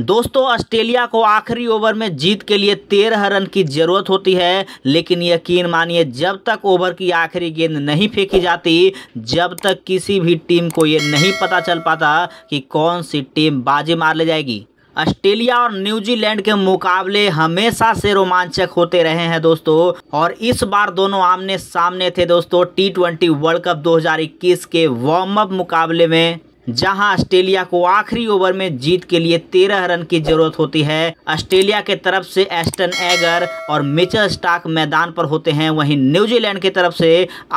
दोस्तों ऑस्ट्रेलिया को आखिरी ओवर में जीत के लिए तेरह रन की जरूरत होती है लेकिन यकीन मानिए जब तक ओवर की आखिरी गेंद नहीं फेंकी जाती जब तक किसी भी टीम को ये नहीं पता चल पाता कि कौन सी टीम बाजी मार ले जाएगी ऑस्ट्रेलिया और न्यूजीलैंड के मुकाबले हमेशा से रोमांचक होते रहे हैं दोस्तों और इस बार दोनों आमने सामने थे दोस्तों टी ट्वेंटी वर्ल्ड कप 2021 के वार्म अप मुकाबले में जहां ऑस्ट्रेलिया को आखिरी ओवर में जीत के लिए तेरह रन की जरूरत होती है ऑस्ट्रेलिया के तरफ से एस्टन एगर और मिचर स्टाक मैदान पर होते हैं वहीं न्यूजीलैंड की तरफ से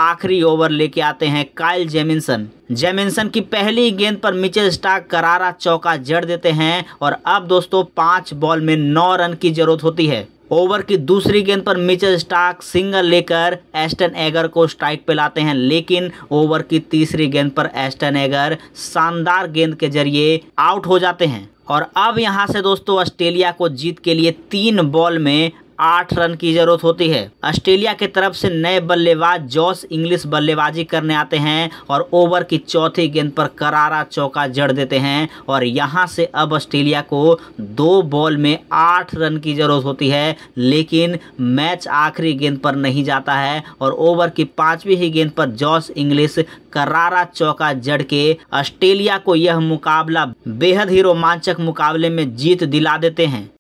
आखिरी ओवर लेके आते हैं काइल जेमिनसन जेमिनसन की पहली गेंद पर मिचेल स्टाक करारा चौका जड़ देते हैं और अब दोस्तों पांच बॉल में नौ रन की जरूरत होती है ओवर की दूसरी गेंद पर मिचेल स्टार्क सिंगल लेकर एस्टन एगर को स्ट्राइक पे लाते हैं लेकिन ओवर की तीसरी गेंद पर एस्टन एगर शानदार गेंद के जरिए आउट हो जाते हैं और अब यहां से दोस्तों ऑस्ट्रेलिया को जीत के लिए तीन बॉल में आठ रन की जरूरत होती है ऑस्ट्रेलिया की तरफ से नए बल्लेबाज जॉस इंग्लिश बल्लेबाजी करने आते हैं और ओवर की चौथी गेंद पर करारा चौका जड़ देते हैं और यहाँ से अब ऑस्ट्रेलिया को दो बॉल में आठ रन की जरूरत होती है लेकिन मैच आखिरी गेंद पर नहीं जाता है और ओवर की पांचवी ही गेंद पर जॉस इंग्लिश करारा चौका जड़ के ऑस्ट्रेलिया को यह मुकाबला बेहद ही रोमांचक मुकाबले में जीत दिला देते हैं